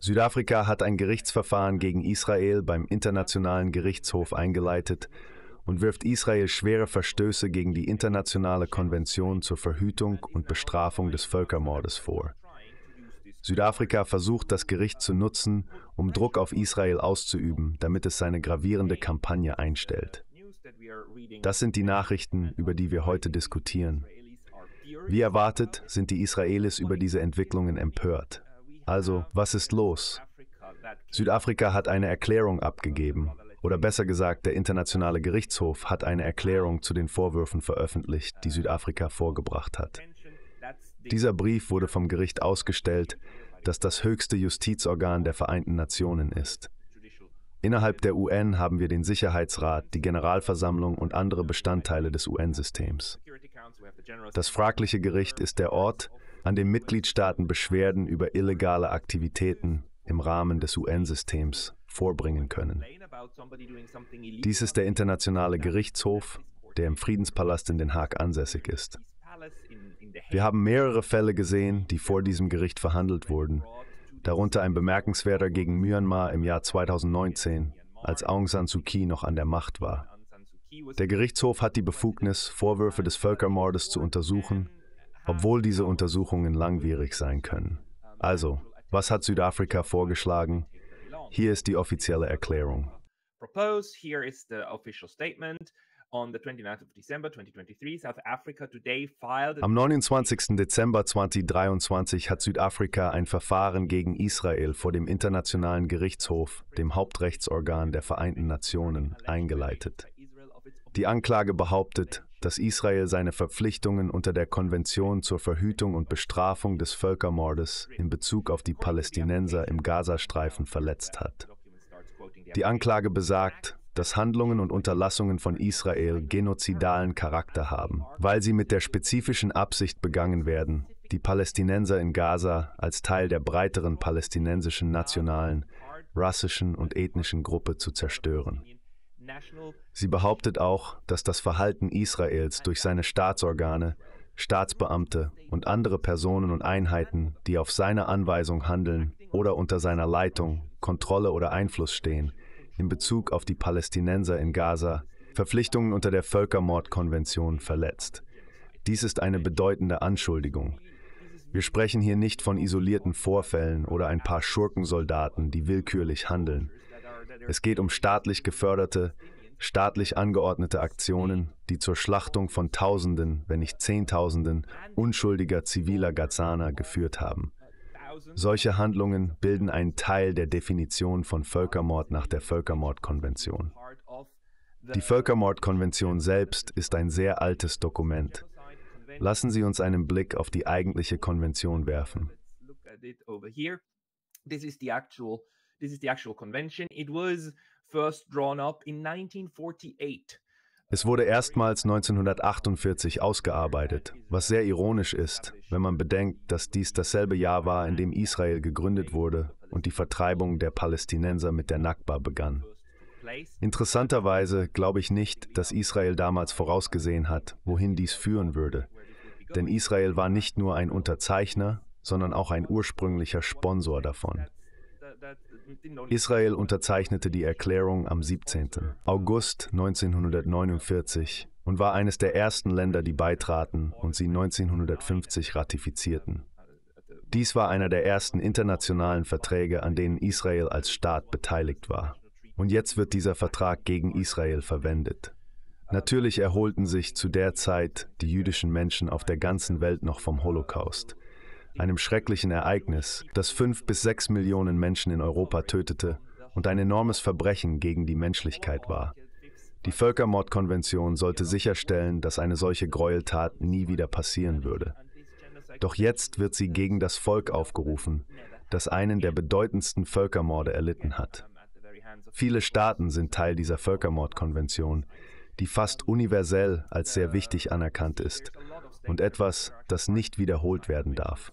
Südafrika hat ein Gerichtsverfahren gegen Israel beim Internationalen Gerichtshof eingeleitet und wirft Israel schwere Verstöße gegen die internationale Konvention zur Verhütung und Bestrafung des Völkermordes vor. Südafrika versucht, das Gericht zu nutzen, um Druck auf Israel auszuüben, damit es seine gravierende Kampagne einstellt. Das sind die Nachrichten, über die wir heute diskutieren. Wie erwartet sind die Israelis über diese Entwicklungen empört. Also, was ist los? Südafrika hat eine Erklärung abgegeben, oder besser gesagt, der Internationale Gerichtshof hat eine Erklärung zu den Vorwürfen veröffentlicht, die Südafrika vorgebracht hat. Dieser Brief wurde vom Gericht ausgestellt, das das höchste Justizorgan der Vereinten Nationen ist. Innerhalb der UN haben wir den Sicherheitsrat, die Generalversammlung und andere Bestandteile des UN-Systems. Das fragliche Gericht ist der Ort, an dem Mitgliedstaaten Beschwerden über illegale Aktivitäten im Rahmen des UN-Systems vorbringen können. Dies ist der internationale Gerichtshof, der im Friedenspalast in Den Haag ansässig ist. Wir haben mehrere Fälle gesehen, die vor diesem Gericht verhandelt wurden, darunter ein bemerkenswerter gegen Myanmar im Jahr 2019, als Aung San Suu Kyi noch an der Macht war. Der Gerichtshof hat die Befugnis, Vorwürfe des Völkermordes zu untersuchen, obwohl diese Untersuchungen langwierig sein können. Also, was hat Südafrika vorgeschlagen? Hier ist die offizielle Erklärung. Propose, here is the official statement. Am 29. Dezember 2023 hat Südafrika ein Verfahren gegen Israel vor dem Internationalen Gerichtshof, dem Hauptrechtsorgan der Vereinten Nationen, eingeleitet. Die Anklage behauptet, dass Israel seine Verpflichtungen unter der Konvention zur Verhütung und Bestrafung des Völkermordes in Bezug auf die Palästinenser im Gazastreifen verletzt hat. Die Anklage besagt, dass Handlungen und Unterlassungen von Israel genozidalen Charakter haben, weil sie mit der spezifischen Absicht begangen werden, die Palästinenser in Gaza als Teil der breiteren palästinensischen nationalen, rassischen und ethnischen Gruppe zu zerstören. Sie behauptet auch, dass das Verhalten Israels durch seine Staatsorgane, Staatsbeamte und andere Personen und Einheiten, die auf seine Anweisung handeln oder unter seiner Leitung, Kontrolle oder Einfluss stehen, in Bezug auf die Palästinenser in Gaza Verpflichtungen unter der Völkermordkonvention verletzt. Dies ist eine bedeutende Anschuldigung. Wir sprechen hier nicht von isolierten Vorfällen oder ein paar Schurkensoldaten, die willkürlich handeln. Es geht um staatlich geförderte, staatlich angeordnete Aktionen, die zur Schlachtung von Tausenden, wenn nicht Zehntausenden unschuldiger ziviler Gazaner geführt haben. Solche Handlungen bilden einen Teil der Definition von Völkermord nach der Völkermordkonvention. Die Völkermordkonvention selbst ist ein sehr altes Dokument. Lassen Sie uns einen Blick auf die eigentliche Konvention werfen. This is the actual This is the actual convention. It was first drawn up in 1948. Es wurde erstmals 1948 ausgearbeitet, was sehr ironisch ist, wenn man bedenkt, dass dies dasselbe Jahr war, in dem Israel gegründet wurde und die Vertreibung der Palästinenser mit der Nakba begann. Interessanterweise glaube ich nicht, dass Israel damals vorausgesehen hat, wohin dies führen würde, denn Israel war nicht nur ein Unterzeichner, sondern auch ein ursprünglicher Sponsor davon. Israel unterzeichnete die Erklärung am 17. August 1949 und war eines der ersten Länder, die beitraten und sie 1950 ratifizierten. Dies war einer der ersten internationalen Verträge, an denen Israel als Staat beteiligt war. Und jetzt wird dieser Vertrag gegen Israel verwendet. Natürlich erholten sich zu der Zeit die jüdischen Menschen auf der ganzen Welt noch vom Holocaust einem schrecklichen Ereignis, das fünf bis sechs Millionen Menschen in Europa tötete und ein enormes Verbrechen gegen die Menschlichkeit war. Die Völkermordkonvention sollte sicherstellen, dass eine solche Gräueltat nie wieder passieren würde. Doch jetzt wird sie gegen das Volk aufgerufen, das einen der bedeutendsten Völkermorde erlitten hat. Viele Staaten sind Teil dieser Völkermordkonvention, die fast universell als sehr wichtig anerkannt ist und etwas, das nicht wiederholt werden darf.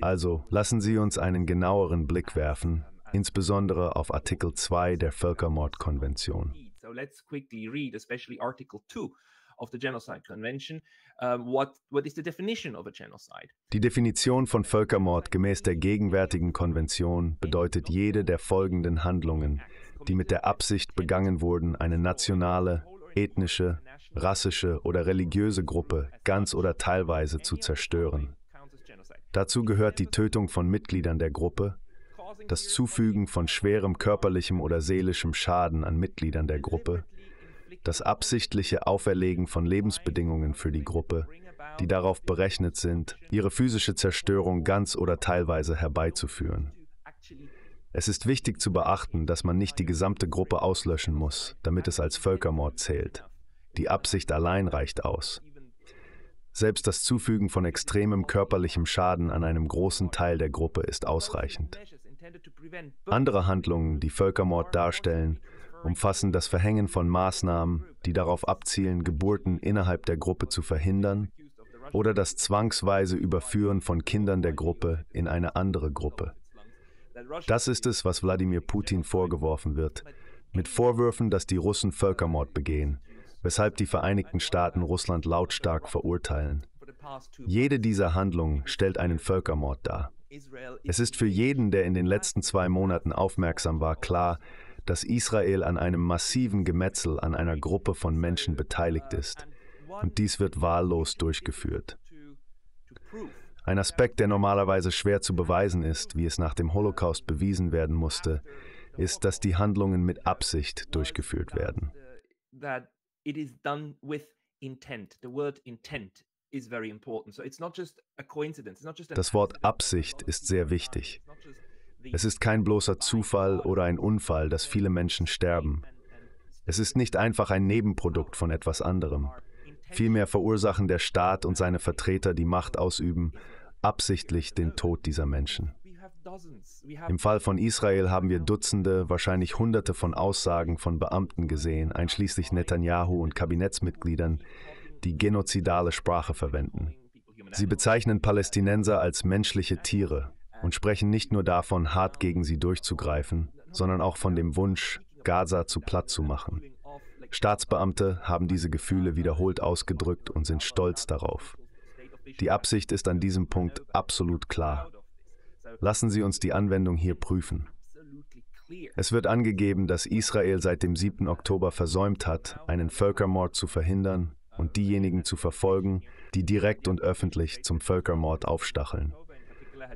Also lassen Sie uns einen genaueren Blick werfen, insbesondere auf Artikel 2 der Völkermordkonvention. So let's quickly read, especially Article 2 of the Genocide Convention. Uh, what, what is the definition of a genocide? Die Definition von Völkermord gemäß der gegenwärtigen Konvention bedeutet jede der folgenden Handlungen, die mit der Absicht begangen wurden, eine nationale, ethnische, rassische oder religiöse Gruppe ganz oder teilweise zu zerstören. Dazu gehört die Tötung von Mitgliedern der Gruppe, das Zufügen von schwerem körperlichem oder seelischem Schaden an Mitgliedern der Gruppe, das absichtliche Auferlegen von Lebensbedingungen für die Gruppe, die darauf berechnet sind, ihre physische Zerstörung ganz oder teilweise herbeizuführen. Es ist wichtig zu beachten, dass man nicht die gesamte Gruppe auslöschen muss, damit es als Völkermord zählt. Die Absicht allein reicht aus. Selbst das Zufügen von extremem körperlichem Schaden an einem großen Teil der Gruppe ist ausreichend. Andere Handlungen, die Völkermord darstellen, umfassen das Verhängen von Maßnahmen, die darauf abzielen, Geburten innerhalb der Gruppe zu verhindern oder das zwangsweise Überführen von Kindern der Gruppe in eine andere Gruppe. Das ist es, was Wladimir Putin vorgeworfen wird, mit Vorwürfen, dass die Russen Völkermord begehen, weshalb die Vereinigten Staaten Russland lautstark verurteilen. Jede dieser Handlungen stellt einen Völkermord dar. Es ist für jeden, der in den letzten zwei Monaten aufmerksam war, klar, dass Israel an einem massiven Gemetzel an einer Gruppe von Menschen beteiligt ist. Und dies wird wahllos durchgeführt. Ein Aspekt, der normalerweise schwer zu beweisen ist, wie es nach dem Holocaust bewiesen werden musste, ist, dass die Handlungen mit Absicht durchgeführt werden. that it is done with intent. The word intent is very important. So it's not just a coincidence. It's not just das Wort Absicht ist sehr wichtig. Es ist kein bloßer Zufall oder ein Unfall, dass viele Menschen sterben. Es ist nicht einfach ein Nebenprodukt von etwas anderem. Vielmehr verursachen der Staat und seine Vertreter, die Macht ausüben, absichtlich den Tod dieser Menschen. Im Fall von Israel haben wir Dutzende, wahrscheinlich Hunderte von Aussagen von Beamten gesehen, einschließlich Netanyahu und Kabinettsmitgliedern, die genozidale Sprache verwenden. Sie bezeichnen Palästinenser als menschliche Tiere und sprechen nicht nur davon, hart gegen sie durchzugreifen, sondern auch von dem Wunsch, Gaza zu platt zu machen. Staatsbeamte haben diese Gefühle wiederholt ausgedrückt und sind stolz darauf. Die Absicht ist an diesem Punkt absolut klar. Lassen Sie uns die Anwendung hier prüfen. Es wird angegeben, dass Israel seit dem 7. Oktober versäumt hat, einen Völkermord zu verhindern und diejenigen zu verfolgen, die direkt und öffentlich zum Völkermord aufstacheln.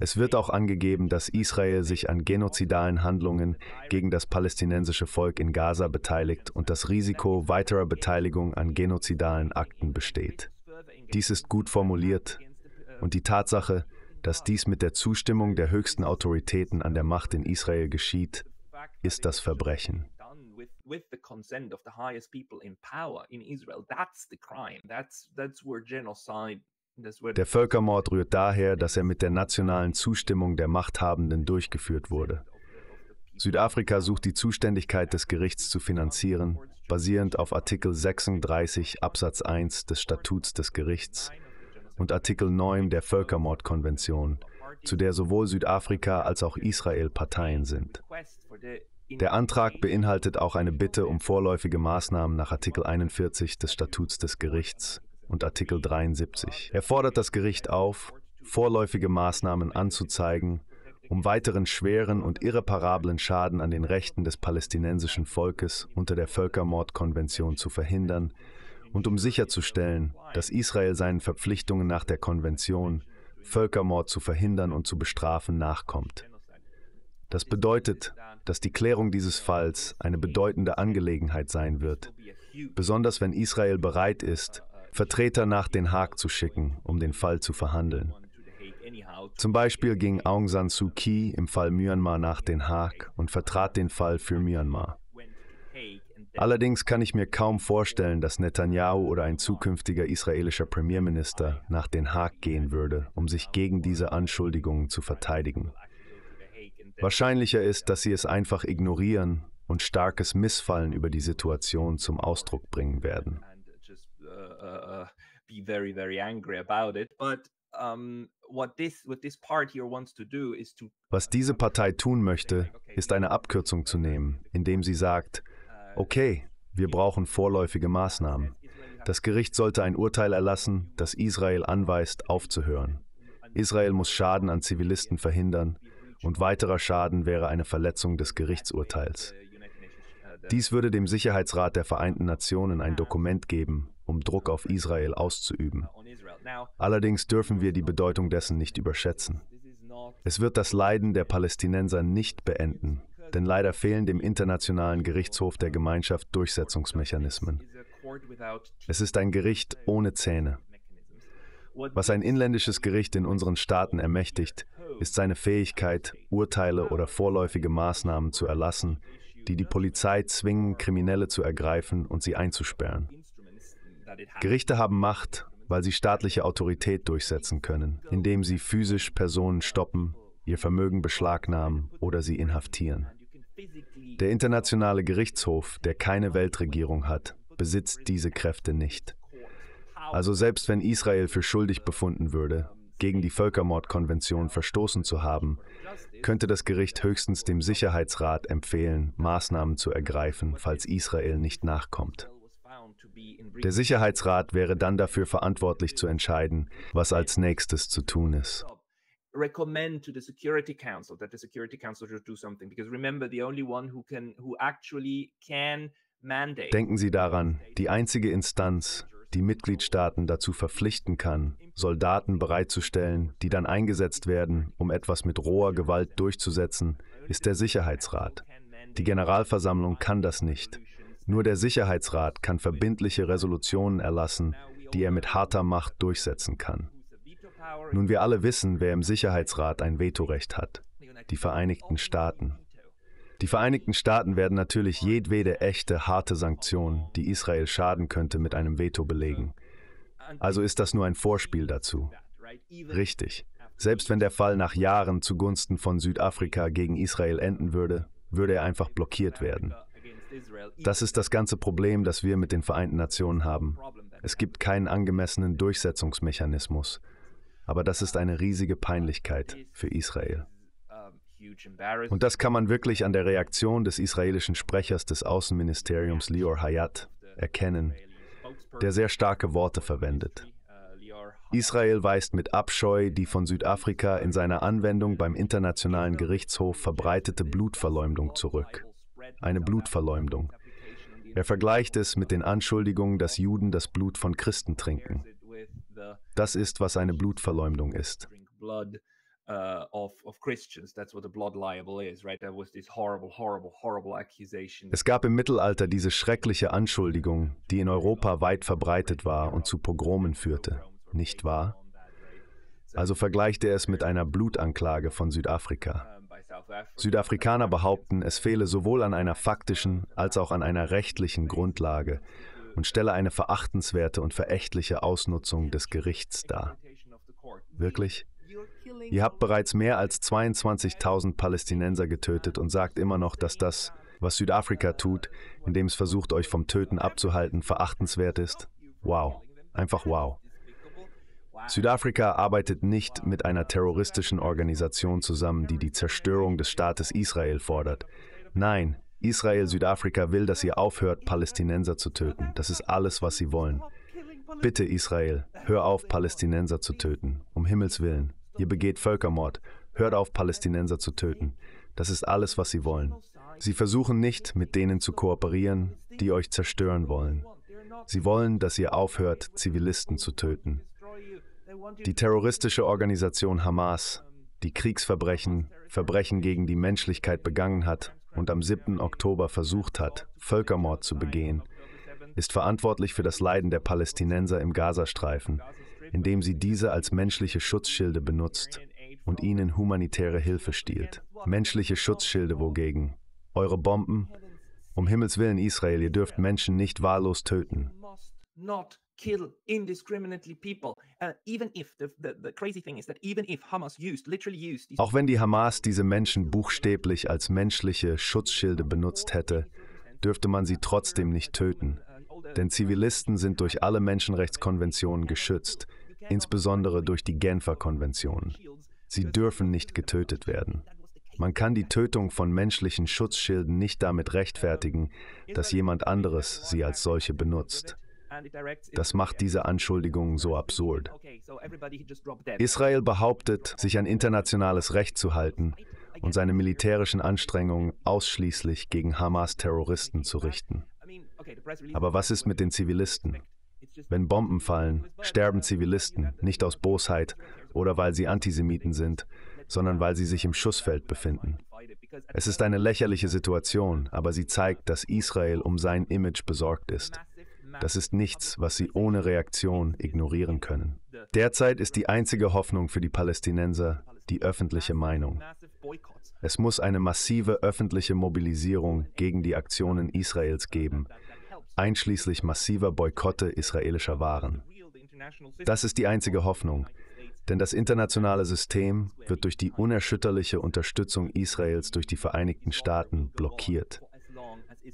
Es wird auch angegeben, dass Israel sich an genozidalen Handlungen gegen das palästinensische Volk in Gaza beteiligt und das Risiko weiterer Beteiligung an genozidalen Akten besteht. Dies ist gut formuliert und die Tatsache, dass dies mit der Zustimmung der höchsten Autoritäten an der Macht in Israel geschieht, ist das Verbrechen. Der Völkermord rührt daher, dass er mit der nationalen Zustimmung der Machthabenden durchgeführt wurde. Südafrika sucht die Zuständigkeit des Gerichts zu finanzieren, basierend auf Artikel 36 Absatz 1 des Statuts des Gerichts und Artikel 9 der Völkermordkonvention, zu der sowohl Südafrika als auch Israel Parteien sind. Der Antrag beinhaltet auch eine Bitte um vorläufige Maßnahmen nach Artikel 41 des Statuts des Gerichts und Artikel 73. Er fordert das Gericht auf, vorläufige Maßnahmen anzuzeigen, um weiteren schweren und irreparablen Schaden an den Rechten des palästinensischen Volkes unter der Völkermordkonvention zu verhindern, und um sicherzustellen, dass Israel seinen Verpflichtungen nach der Konvention, Völkermord zu verhindern und zu bestrafen, nachkommt. Das bedeutet, dass die Klärung dieses Falls eine bedeutende Angelegenheit sein wird, besonders wenn Israel bereit ist, Vertreter nach Den Haag zu schicken, um den Fall zu verhandeln. Zum Beispiel ging Aung San Suu Kyi im Fall Myanmar nach Den Haag und vertrat den Fall für Myanmar. Allerdings kann ich mir kaum vorstellen, dass Netanyahu oder ein zukünftiger israelischer Premierminister nach Den Haag gehen würde, um sich gegen diese Anschuldigungen zu verteidigen. Wahrscheinlicher ist, dass sie es einfach ignorieren und starkes Missfallen über die Situation zum Ausdruck bringen werden. was diese Partei tun möchte, ist eine Abkürzung zu nehmen, indem sie sagt, okay, wir brauchen vorläufige Maßnahmen. Das Gericht sollte ein Urteil erlassen, das Israel anweist, aufzuhören. Israel muss Schaden an Zivilisten verhindern und weiterer Schaden wäre eine Verletzung des Gerichtsurteils. Dies würde dem Sicherheitsrat der Vereinten Nationen ein Dokument geben, um Druck auf Israel auszuüben. Allerdings dürfen wir die Bedeutung dessen nicht überschätzen. Es wird das Leiden der Palästinenser nicht beenden, denn leider fehlen dem Internationalen Gerichtshof der Gemeinschaft Durchsetzungsmechanismen. Es ist ein Gericht ohne Zähne. Was ein inländisches Gericht in unseren Staaten ermächtigt, ist seine Fähigkeit, Urteile oder vorläufige Maßnahmen zu erlassen, die die Polizei zwingen, Kriminelle zu ergreifen und sie einzusperren. Gerichte haben Macht, weil sie staatliche Autorität durchsetzen können, indem sie physisch Personen stoppen, ihr Vermögen beschlagnahmen oder sie inhaftieren. Der Internationale Gerichtshof, der keine Weltregierung hat, besitzt diese Kräfte nicht. Also selbst wenn Israel für schuldig befunden würde, gegen die Völkermordkonvention verstoßen zu haben, könnte das Gericht höchstens dem Sicherheitsrat empfehlen, Maßnahmen zu ergreifen, falls Israel nicht nachkommt. Der Sicherheitsrat wäre dann dafür verantwortlich zu entscheiden, was als nächstes zu tun ist recommend to the Security Council that the Security Council should do something because remember the only one who can who actually can mandate. Denken Sie daran, die einzige Instanz, die Mitgliedstaaten dazu verpflichten kann, Soldaten bereitzustellen, die dann eingesetzt werden, um etwas mit roher Gewalt durchzusetzen, ist der Sicherheitsrat. Die Generalversammlung kann das nicht. Nur der Sicherheitsrat kann verbindliche Resolutionen erlassen, die er also mit harter Macht durchsetzen kann. Nun, wir alle wissen, wer im Sicherheitsrat ein Vetorecht hat. Die Vereinigten Staaten. Die Vereinigten Staaten werden natürlich jedwede echte, harte Sanktion, die Israel schaden könnte, mit einem Veto belegen. Also ist das nur ein Vorspiel dazu. Richtig. Selbst wenn der Fall nach Jahren zugunsten von Südafrika gegen Israel enden würde, würde er einfach blockiert werden. Das ist das ganze Problem, das wir mit den Vereinten Nationen haben. Es gibt keinen angemessenen Durchsetzungsmechanismus. Aber das ist eine riesige Peinlichkeit für Israel. Und das kann man wirklich an der Reaktion des israelischen Sprechers des Außenministeriums Lior Hayat erkennen, der sehr starke Worte verwendet. Israel weist mit Abscheu die von Südafrika in seiner Anwendung beim Internationalen Gerichtshof verbreitete Blutverleumdung zurück. Eine Blutverleumdung. Er vergleicht es mit den Anschuldigungen, dass Juden das Blut von Christen trinken. Das ist, was eine Blutverleumdung ist. Uh, es gab im Mittelalter diese schreckliche Anschuldigung, die in Europa weit verbreitet war und zu Pogromen führte, nicht wahr? Also vergleicht er es mit einer Blutanklage von Südafrika. Südafrikaner behaupten, es fehle sowohl an einer faktischen als auch an einer rechtlichen Grundlage, und stelle eine verachtenswerte und verächtliche Ausnutzung des Gerichts dar. Wirklich? Ihr habt bereits mehr als 22.000 Palästinenser getötet und sagt immer noch, dass das, was Südafrika tut, indem es versucht, euch vom Töten abzuhalten, verachtenswert ist. Wow. Einfach wow. Südafrika arbeitet nicht mit einer terroristischen Organisation zusammen, die die Zerstörung des Staates Israel fordert. Nein, Israel, Südafrika will, dass ihr aufhört, Palästinenser zu töten. Das ist alles, was sie wollen. Bitte, Israel, hör auf, Palästinenser zu töten. Um Himmels willen. Ihr begeht Völkermord. Hört auf, Palästinenser zu töten. Das ist alles, was sie wollen. Sie versuchen nicht, mit denen zu kooperieren, die euch zerstören wollen. Sie wollen, dass ihr aufhört, Zivilisten zu töten. Die terroristische Organisation Hamas, die Kriegsverbrechen, Verbrechen gegen die Menschlichkeit begangen hat, und am 7. Oktober versucht hat, Völkermord zu begehen, ist verantwortlich für das Leiden der Palästinenser im Gazastreifen, indem sie diese als menschliche Schutzschilde benutzt und ihnen humanitäre Hilfe stiehlt. Menschliche Schutzschilde wogegen. Eure Bomben? Um Himmels willen, Israel, ihr dürft Menschen nicht wahllos töten. Not kill indiscriminately people. Uh, even if the, the, the crazy thing is that even if Hamas used, literally used Auch wenn die Hamas diese Menschen buchstäblich als menschliche Schutzschilde benutzt hätte, dürfte man sie trotzdem nicht töten. Denn Zivilisten sind durch alle Menschenrechtskonventionen geschützt, insbesondere durch die Genfer Konvention. Sie dürfen nicht getötet werden. Man kann die Tötung von menschlichen Schutzschilden nicht damit rechtfertigen, dass jemand anderes sie als solche benutzt. Das macht diese Anschuldigung so absurd. Israel behauptet, sich an internationales Recht zu halten und seine militärischen Anstrengungen ausschließlich gegen Hamas-Terroristen zu richten. Aber was ist mit den Zivilisten? Wenn Bomben fallen, sterben uh, Zivilisten nicht aus Bosheit oder weil sie Antisemiten sind, sondern weil sie sich im Schussfeld befinden. Es ist eine lächerliche Situation, aber sie zeigt, dass Israel um sein Image besorgt ist. Das ist nichts, was sie ohne Reaktion ignorieren können. Derzeit ist die einzige Hoffnung für die Palästinenser die öffentliche Meinung. Es muss eine massive öffentliche Mobilisierung gegen die Aktionen Israels geben, einschließlich massiver Boykotte israelischer Waren. Das ist die einzige Hoffnung, denn das internationale System wird durch die unerschütterliche Unterstützung Israels durch die Vereinigten Staaten blockiert.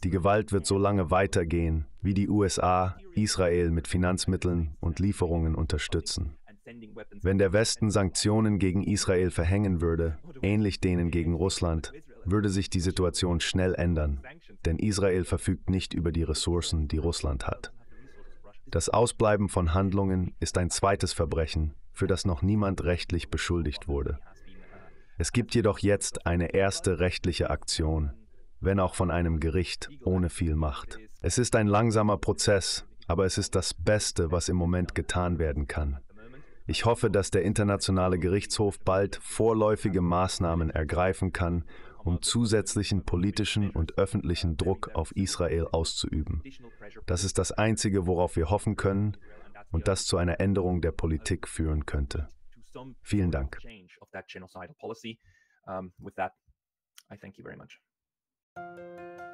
Die Gewalt wird so lange weitergehen, wie die USA Israel mit Finanzmitteln und Lieferungen unterstützen. Wenn der Westen Sanktionen gegen Israel verhängen würde, ähnlich denen gegen Russland, würde sich die Situation schnell ändern, denn Israel verfügt nicht über die Ressourcen, die Russland hat. Das Ausbleiben von Handlungen ist ein zweites Verbrechen, für das noch niemand rechtlich beschuldigt wurde. Es gibt jedoch jetzt eine erste rechtliche Aktion, wenn auch von einem Gericht ohne viel Macht. Es ist ein langsamer Prozess, aber es ist das Beste, was im Moment getan werden kann. Ich hoffe, dass der Internationale Gerichtshof bald vorläufige Maßnahmen ergreifen kann, um zusätzlichen politischen und öffentlichen Druck auf Israel auszuüben. Das ist das Einzige, worauf wir hoffen können und das zu einer Änderung der Politik führen könnte. Vielen Dank. Música